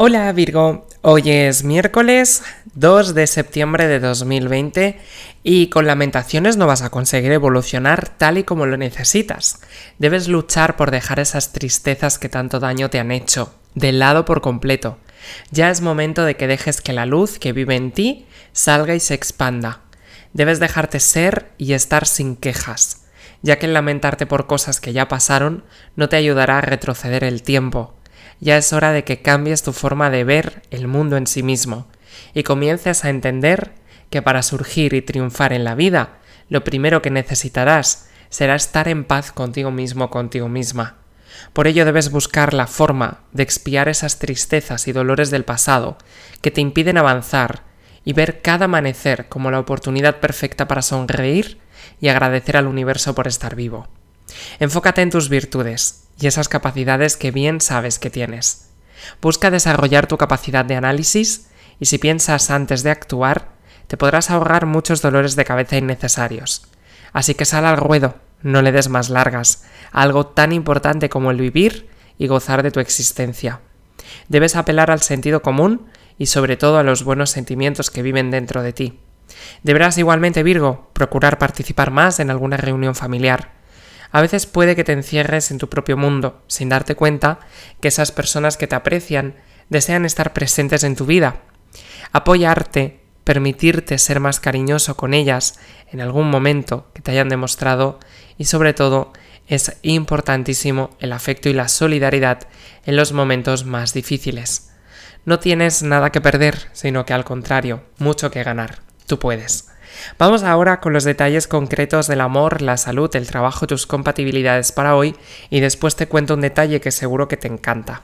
Hola Virgo, hoy es miércoles 2 de septiembre de 2020 y con lamentaciones no vas a conseguir evolucionar tal y como lo necesitas. Debes luchar por dejar esas tristezas que tanto daño te han hecho, de lado por completo. Ya es momento de que dejes que la luz que vive en ti salga y se expanda. Debes dejarte ser y estar sin quejas, ya que lamentarte por cosas que ya pasaron no te ayudará a retroceder el tiempo ya es hora de que cambies tu forma de ver el mundo en sí mismo y comiences a entender que para surgir y triunfar en la vida, lo primero que necesitarás será estar en paz contigo mismo, contigo misma. Por ello debes buscar la forma de expiar esas tristezas y dolores del pasado que te impiden avanzar y ver cada amanecer como la oportunidad perfecta para sonreír y agradecer al universo por estar vivo. Enfócate en tus virtudes, y esas capacidades que bien sabes que tienes. Busca desarrollar tu capacidad de análisis y si piensas antes de actuar, te podrás ahorrar muchos dolores de cabeza innecesarios. Así que sal al ruedo, no le des más largas, algo tan importante como el vivir y gozar de tu existencia. Debes apelar al sentido común y sobre todo a los buenos sentimientos que viven dentro de ti. Deberás igualmente, Virgo, procurar participar más en alguna reunión familiar. A veces puede que te encierres en tu propio mundo, sin darte cuenta que esas personas que te aprecian desean estar presentes en tu vida. Apoyarte, permitirte ser más cariñoso con ellas en algún momento que te hayan demostrado y sobre todo es importantísimo el afecto y la solidaridad en los momentos más difíciles. No tienes nada que perder, sino que al contrario, mucho que ganar. Tú puedes. Vamos ahora con los detalles concretos del amor, la salud, el trabajo, tus compatibilidades para hoy y después te cuento un detalle que seguro que te encanta.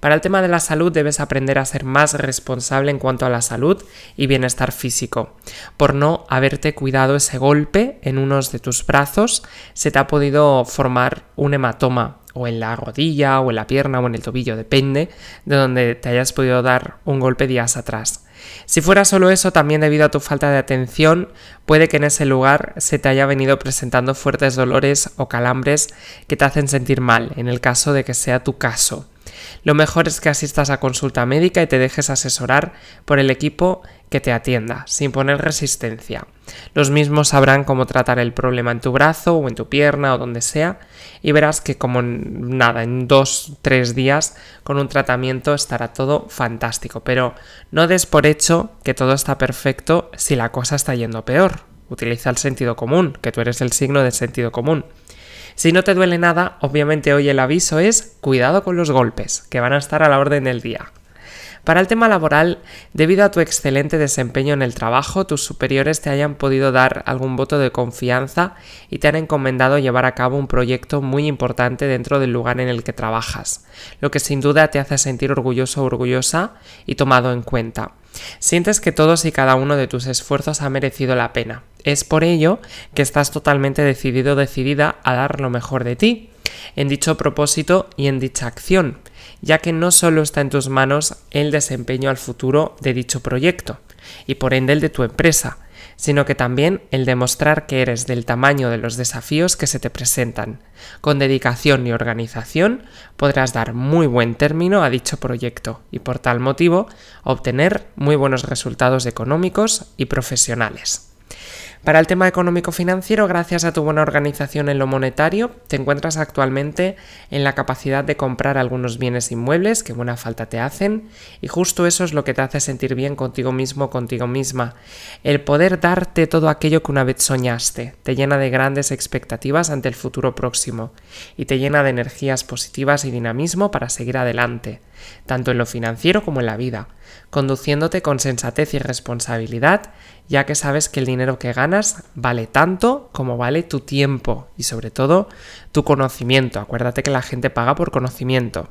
Para el tema de la salud debes aprender a ser más responsable en cuanto a la salud y bienestar físico. Por no haberte cuidado ese golpe en unos de tus brazos, se te ha podido formar un hematoma o en la rodilla, o en la pierna, o en el tobillo, depende de donde te hayas podido dar un golpe días atrás. Si fuera solo eso, también debido a tu falta de atención, puede que en ese lugar se te haya venido presentando fuertes dolores o calambres que te hacen sentir mal, en el caso de que sea tu caso. Lo mejor es que asistas a consulta médica y te dejes asesorar por el equipo que te atienda, sin poner resistencia. Los mismos sabrán cómo tratar el problema en tu brazo o en tu pierna o donde sea y verás que como nada, en dos, tres días con un tratamiento estará todo fantástico. Pero no des por hecho que todo está perfecto si la cosa está yendo peor. Utiliza el sentido común, que tú eres el signo del sentido común. Si no te duele nada, obviamente hoy el aviso es cuidado con los golpes, que van a estar a la orden del día. Para el tema laboral, debido a tu excelente desempeño en el trabajo, tus superiores te hayan podido dar algún voto de confianza y te han encomendado llevar a cabo un proyecto muy importante dentro del lugar en el que trabajas, lo que sin duda te hace sentir orgulloso o orgullosa y tomado en cuenta. Sientes que todos y cada uno de tus esfuerzos ha merecido la pena. Es por ello que estás totalmente decidido o decidida a dar lo mejor de ti, en dicho propósito y en dicha acción, ya que no solo está en tus manos el desempeño al futuro de dicho proyecto, y por ende el de tu empresa, sino que también el demostrar que eres del tamaño de los desafíos que se te presentan. Con dedicación y organización podrás dar muy buen término a dicho proyecto y por tal motivo obtener muy buenos resultados económicos y profesionales. Para el tema económico-financiero, gracias a tu buena organización en lo monetario, te encuentras actualmente en la capacidad de comprar algunos bienes inmuebles que buena falta te hacen y justo eso es lo que te hace sentir bien contigo mismo, contigo misma. El poder darte todo aquello que una vez soñaste, te llena de grandes expectativas ante el futuro próximo y te llena de energías positivas y dinamismo para seguir adelante, tanto en lo financiero como en la vida conduciéndote con sensatez y responsabilidad, ya que sabes que el dinero que ganas vale tanto como vale tu tiempo y sobre todo tu conocimiento. Acuérdate que la gente paga por conocimiento.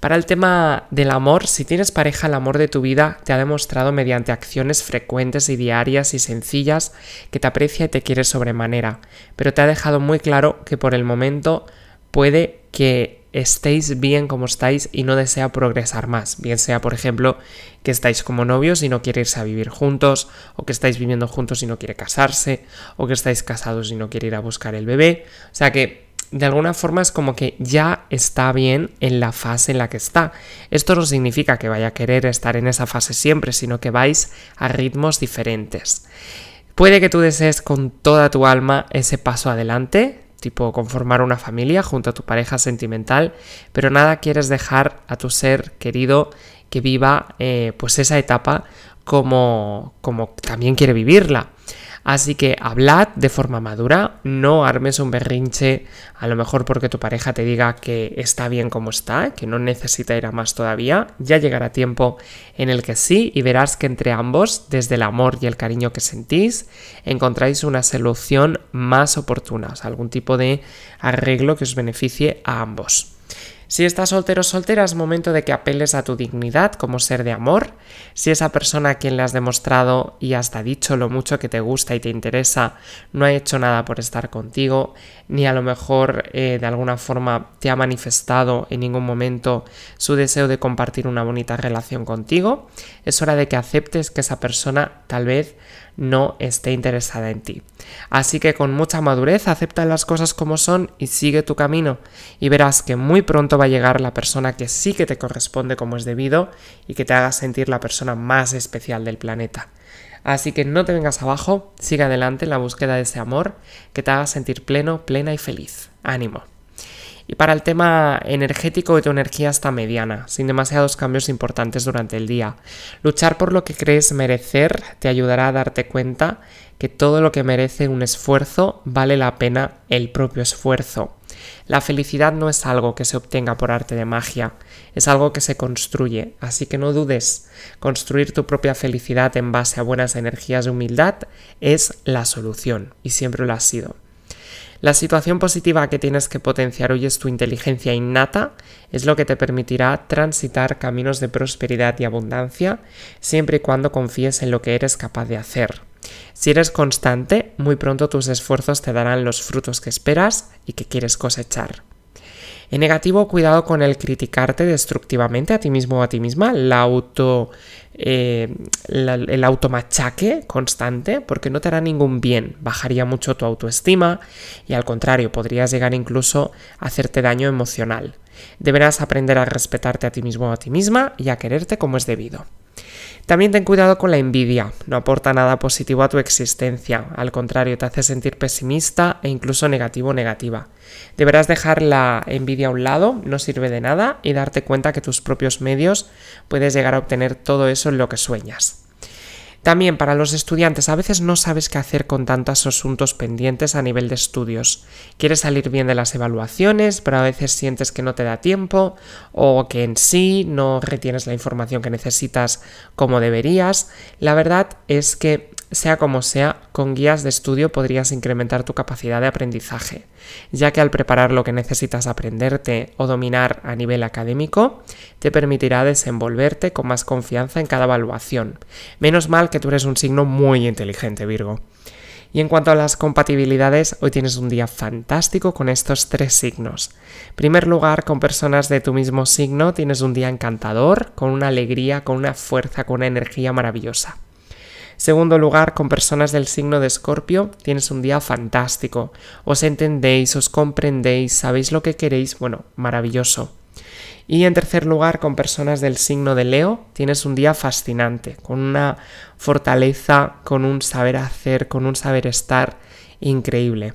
Para el tema del amor, si tienes pareja, el amor de tu vida te ha demostrado mediante acciones frecuentes y diarias y sencillas que te aprecia y te quiere sobremanera, pero te ha dejado muy claro que por el momento puede que estéis bien como estáis y no desea progresar más. Bien sea, por ejemplo, que estáis como novios y no quiere irse a vivir juntos, o que estáis viviendo juntos y no quiere casarse, o que estáis casados y no quiere ir a buscar el bebé. O sea que de alguna forma es como que ya está bien en la fase en la que está. Esto no significa que vaya a querer estar en esa fase siempre, sino que vais a ritmos diferentes. Puede que tú desees con toda tu alma ese paso adelante, tipo conformar una familia junto a tu pareja sentimental, pero nada quieres dejar a tu ser querido que viva eh, pues esa etapa como, como también quiere vivirla. Así que hablad de forma madura, no armes un berrinche, a lo mejor porque tu pareja te diga que está bien como está, que no necesita ir a más todavía. Ya llegará tiempo en el que sí y verás que entre ambos, desde el amor y el cariño que sentís, encontráis una solución más oportuna, algún tipo de arreglo que os beneficie a ambos. Si estás soltero o soltera, es momento de que apeles a tu dignidad como ser de amor si esa persona a quien le has demostrado y hasta dicho lo mucho que te gusta y te interesa no ha hecho nada por estar contigo, ni a lo mejor eh, de alguna forma te ha manifestado en ningún momento su deseo de compartir una bonita relación contigo, es hora de que aceptes que esa persona tal vez no esté interesada en ti. Así que con mucha madurez acepta las cosas como son y sigue tu camino y verás que muy pronto va a llegar la persona que sí que te corresponde como es debido y que te haga sentir la persona más especial del planeta. Así que no te vengas abajo, sigue adelante en la búsqueda de ese amor que te haga sentir pleno, plena y feliz. Ánimo. Y para el tema energético, tu energía está mediana, sin demasiados cambios importantes durante el día. Luchar por lo que crees merecer te ayudará a darte cuenta que todo lo que merece un esfuerzo vale la pena el propio esfuerzo. La felicidad no es algo que se obtenga por arte de magia, es algo que se construye, así que no dudes, construir tu propia felicidad en base a buenas energías de humildad es la solución, y siempre lo ha sido. La situación positiva que tienes que potenciar hoy es tu inteligencia innata, es lo que te permitirá transitar caminos de prosperidad y abundancia, siempre y cuando confíes en lo que eres capaz de hacer. Si eres constante, muy pronto tus esfuerzos te darán los frutos que esperas y que quieres cosechar. En negativo, cuidado con el criticarte destructivamente a ti mismo o a ti misma, auto, eh, el automachaque constante, porque no te hará ningún bien, bajaría mucho tu autoestima y al contrario, podrías llegar incluso a hacerte daño emocional. Deberás aprender a respetarte a ti mismo o a ti misma y a quererte como es debido. También ten cuidado con la envidia, no aporta nada positivo a tu existencia, al contrario, te hace sentir pesimista e incluso negativo o negativa. Deberás dejar la envidia a un lado, no sirve de nada, y darte cuenta que tus propios medios puedes llegar a obtener todo eso en lo que sueñas. También para los estudiantes a veces no sabes qué hacer con tantos asuntos pendientes a nivel de estudios. Quieres salir bien de las evaluaciones, pero a veces sientes que no te da tiempo o que en sí no retienes la información que necesitas como deberías. La verdad es que sea como sea, con guías de estudio podrías incrementar tu capacidad de aprendizaje, ya que al preparar lo que necesitas aprenderte o dominar a nivel académico, te permitirá desenvolverte con más confianza en cada evaluación. Menos mal que tú eres un signo muy inteligente, Virgo. Y en cuanto a las compatibilidades, hoy tienes un día fantástico con estos tres signos. En primer lugar, con personas de tu mismo signo tienes un día encantador, con una alegría, con una fuerza, con una energía maravillosa. Segundo lugar, con personas del signo de Escorpio tienes un día fantástico. Os entendéis, os comprendéis, sabéis lo que queréis, bueno, maravilloso. Y en tercer lugar, con personas del signo de Leo, tienes un día fascinante, con una fortaleza, con un saber hacer, con un saber estar increíble.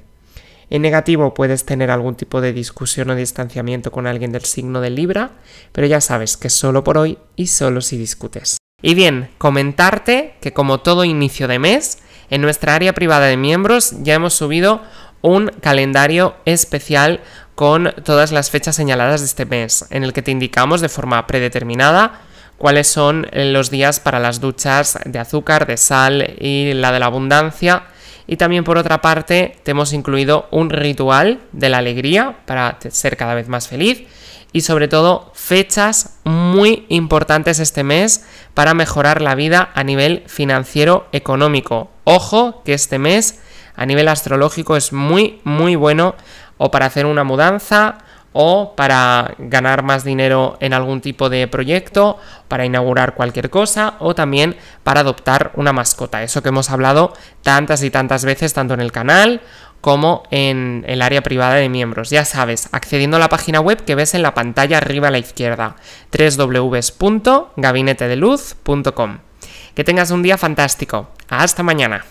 En negativo puedes tener algún tipo de discusión o distanciamiento con alguien del signo de Libra, pero ya sabes que solo por hoy y solo si discutes. Y bien, comentarte que como todo inicio de mes, en nuestra área privada de miembros ya hemos subido un calendario especial con todas las fechas señaladas de este mes, en el que te indicamos de forma predeterminada cuáles son los días para las duchas de azúcar, de sal y la de la abundancia. Y también por otra parte te hemos incluido un ritual de la alegría para ser cada vez más feliz y sobre todo fechas muy importantes este mes para mejorar la vida a nivel financiero económico. Ojo que este mes a nivel astrológico es muy muy bueno o para hacer una mudanza o para ganar más dinero en algún tipo de proyecto, para inaugurar cualquier cosa o también para adoptar una mascota. Eso que hemos hablado tantas y tantas veces tanto en el canal como en el área privada de miembros. Ya sabes, accediendo a la página web que ves en la pantalla arriba a la izquierda, www.gabinetedeluz.com. Que tengas un día fantástico. Hasta mañana.